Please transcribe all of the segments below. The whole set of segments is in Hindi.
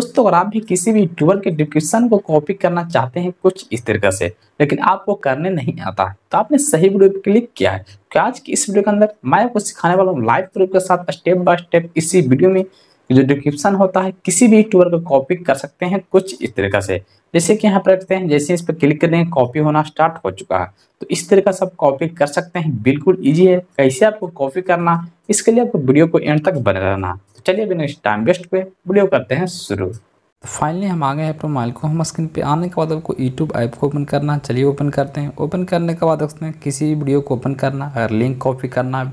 दोस्तों अगर आप भी किसी भी यूट्यूबर के डिस्क्रिप्शन को कॉपी करना चाहते हैं कुछ इस तरीके से लेकिन आपको करने नहीं आता है तो आपने सही वीडियो पर क्लिक किया है तो आज की इस वीडियो के अंदर मैं आपको सिखाने वाला हूँ लाइव प्रूफ के साथ स्टेप बाय स्टेप इसी वीडियो में जो डिस्क्रिप्शन होता है किसी भी टूर को कॉपी कर सकते हैं कुछ इस तरीके से जैसे कि यहाँ पर रखते हैं जैसे इस पर क्लिक करें कॉपी होना स्टार्ट हो चुका है तो इस तरीका से आप कॉपी कर सकते हैं बिल्कुल ईजी है कैसे आपको कॉपी करना इसके लिए आपको वीडियो को एंड तक बने रहना तो चलिए बिना टाइम वेस्ट पे वीडियो करते हैं शुरू तो फाइनली हम आ गए हैं अपने मोबाइल को हम स्क्रीन पे आने के बाद आपको यूट्यूब ऐप को ओपन करना चलिए ओपन करते हैं ओपन करने के बाद उसने किसी भी वीडियो को ओपन करना अगर लिंक कॉपी करना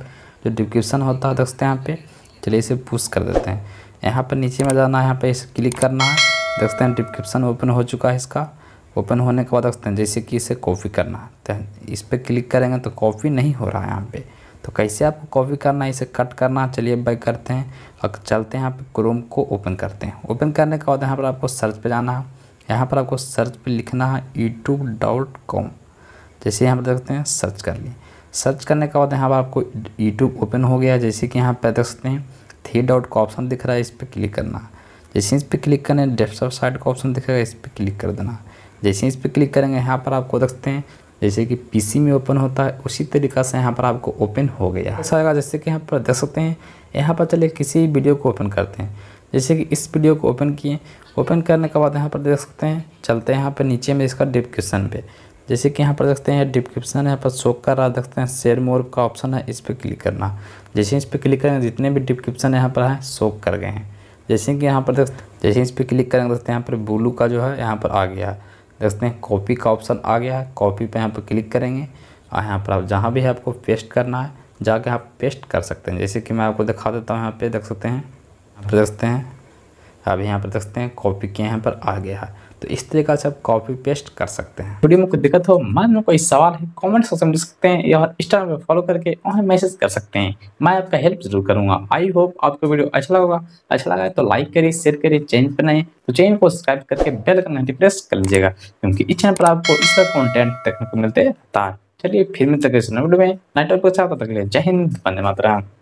जो डिस्क्रिप्शन होता है दोस्तों यहाँ पे चलिए इसे पुश कर देते हैं यहाँ पर नीचे में जाना है यहाँ पर इसे क्लिक करना है देखते हैं डिस्क्रिप्शन ओपन हो चुका है इसका ओपन होने के बाद देखते हैं जैसे कि इसे कॉपी करना है तो इस पर क्लिक करेंगे तो कॉपी नहीं हो रहा है यहाँ पे तो कैसे आपको कॉपी करना है इसे कट करना है चलिए बैक करते हैं और चलते हैं यहाँ पर क्रोम को ओपन करते हैं ओपन करने के बाद यहाँ पर आपको सर्च पर जाना है यहाँ पर आपको सर्च पर लिखना है यूट्यूब डॉट कॉम जैसे यहाँ पर देखते हैं सर्च कर लिए सर्च करने के बाद यहाँ पर आपको यूट्यूब ओपन हो गया जैसे कि यहाँ पर देख सकते हैं थ्री डॉट का ऑप्शन दिख रहा है इस पर क्लिक करना जैसे इस पर क्लिक करें ऑफ साइड का ऑप्शन दिखेगा इस पर क्लिक कर देना जैसे इस पर क्लिक करेंगे यहाँ पर आपको देख सकते हैं जैसे कि पीसी में ओपन होता है उसी तरीका से यहाँ पर आपको ओपन हो गया ऐसा होगा जैसे कि यहाँ पर देख सकते हैं यहाँ पर चलिए किसी वीडियो को ओपन करते हैं जैसे कि इस वीडियो को ओपन किए ओपन करने के बाद यहाँ पर देख सकते हैं चलते हैं यहाँ पर नीचे में इसका डिस्क्रिप्शन पे जैसे कि यहाँ पर देखते हैं डिस्क्रिप्शन है यहाँ पर शो कर रहा देखते हैं शेयर मोर का ऑप्शन है इस पर क्लिक करना जैसे इस पर क्लिक करेंगे जितने भी डिस्क्रिप्शन यहाँ पर है शो कर गए हैं जैसे कि यहाँ पर देख जैसे इस पर क्लिक करेंगे दोस्तों यहाँ पर ब्लू का जो है यहाँ पर आ गया है देखते हैं कॉपी का ऑप्शन आ गया है कॉपी पर यहाँ पर क्लिक करेंगे और यहाँ पर आप जहाँ भी है आपको पेस्ट करना है जाके आप पेस्ट कर सकते हैं जैसे कि मैं आपको दिखा देता हूँ यहाँ पे देख सकते हैं यहाँ पर देखते हैं अब यहाँ पर देखते हैं कॉपी के यहाँ पर आ गया है तो इस तरीका से आप कॉपी पेस्ट कर सकते हैं वीडियो में कोई दिक्कत हो मन में कोई सवाल है कमेंट सेक्शन में लिख सकते हैं या इंस्टाग्राम पर फॉलो करके वहाँ मैसेज कर सकते हैं मैं आपका हेल्प जरूर करूँगा आई होप आपको वीडियो अच्छा लगा अच्छा लगा तो लाइक करिए शेयर करिए चैनल पर नहीं तो चैनल को सब्सक्राइब करके बेल का घंटी प्रेस कर लीजिएगा क्योंकि इस चैनल पर आपको इस तरह कॉन्टेंट देखने को मिलते रहता है चलिए फिर मिलते वीडियो में नाइट चाहता तक जय हिंद बंदे मातराम